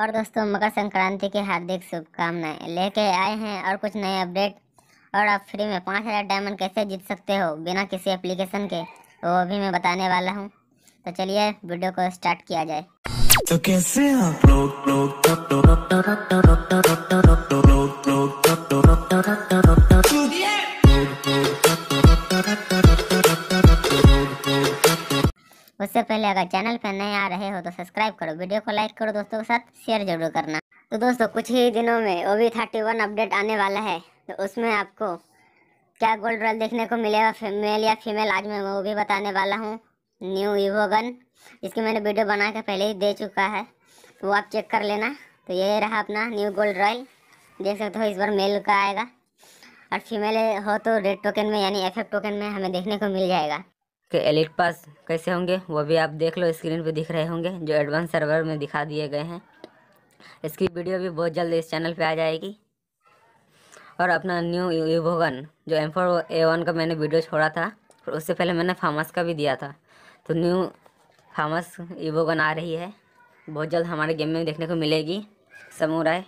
और दोस्तों मकर संक्रांति की हार्दिक शुभकामनाएं लेके आए हैं और कुछ नए अपडेट और आप फ्री में पाँच हज़ार डायमंड कैसे जीत सकते हो बिना किसी एप्लीकेशन के वो भी मैं बताने वाला हूँ तो चलिए वीडियो को स्टार्ट किया जाए तो कैसे आप लोग लोग उससे पहले अगर चैनल पर नए आ रहे हो तो सब्सक्राइब करो वीडियो को लाइक करो दोस्तों के साथ शेयर जरूर करना तो दोस्तों कुछ ही दिनों में O V thirty one update आने वाला है तो उसमें आपको क्या गोल्ड रॉयल देखने को मिलेगा मेल या फीमेल आज मैं वो भी बताने वाला हूँ न्यू ईवोगन इसकी मैंने वीडियो बना के पहले ही दे चुका है तो वो आप चेक कर लेना तो ये रहा अपना न्यू गोल्ड रॉयल देख सकते हो इस बार मेल का आएगा और फीमेल हो तो रेड टोकन में यानी एफ टोकन में हमें देखने को मिल जाएगा के एलिट पास कैसे होंगे वो भी आप देख लो स्क्रीन पे दिख रहे होंगे जो एडवांस सर्वर में दिखा दिए गए हैं इसकी वीडियो भी बहुत जल्द इस चैनल पे आ जाएगी और अपना न्यू यूभोगन जो एम फोर ए वन का मैंने वीडियो छोड़ा था और उससे पहले मैंने फार्मस का भी दिया था तो न्यू फार्मस यूभोगन आ रही है बहुत जल्द हमारे गेम में देखने को मिलेगी समूराय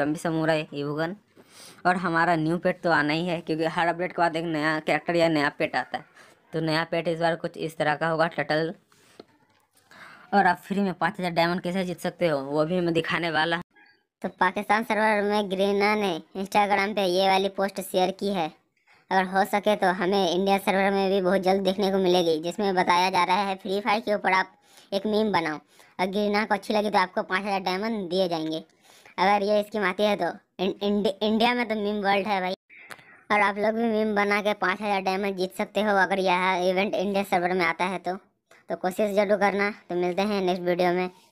जम्बी समूराय यूभोगन और हमारा न्यू पेट तो आना ही है क्योंकि हर अपडेट के बाद एक नया कैरेक्टर या नया पेट आता है तो नया पेट इस बार कुछ इस तरह का होगा टटल और आप फ्री में पाँच हज़ार डायमंड कैसे जीत सकते हो वो भी मैं दिखाने वाला तो पाकिस्तान सर्वर में ग्रीना ने इंस्टाग्राम पे ये वाली पोस्ट शेयर की है अगर हो सके तो हमें इंडिया सर्वर में भी बहुत जल्द देखने को मिलेगी जिसमें बताया जा रहा है फ्री फायर के ऊपर आप एक मीम बनाओ और ग्रीना को अच्छी लगी तो आपको पाँच हज़ार डायमंड दिए जाएंगे अगर ये स्कीम आती है तो इंडिया में तो मीम वर्ल्ड है भाई और आप लोग भी मीम बना के पाँच हज़ार डायमंड जीत सकते हो अगर यह इवेंट इंडिया सर्वर में आता है तो तो कोशिश जरूर करना तो मिलते हैं नेक्स्ट वीडियो में